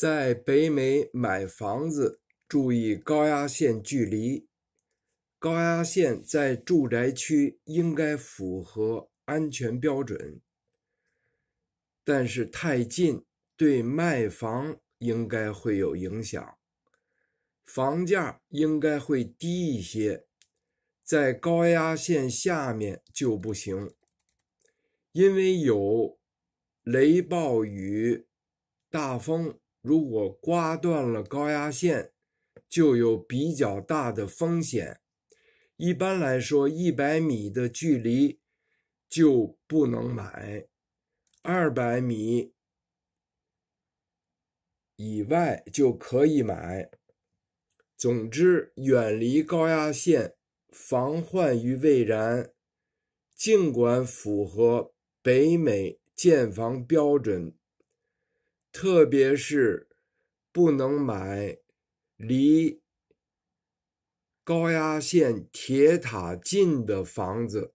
在北美买房子，注意高压线距离。高压线在住宅区应该符合安全标准，但是太近对卖房应该会有影响，房价应该会低一些。在高压线下面就不行，因为有雷暴雨、大风。如果刮断了高压线，就有比较大的风险。一般来说，一百米的距离就不能买，二百米以外就可以买。总之，远离高压线，防患于未然。尽管符合北美建房标准。特别是不能买离高压线铁塔近的房子。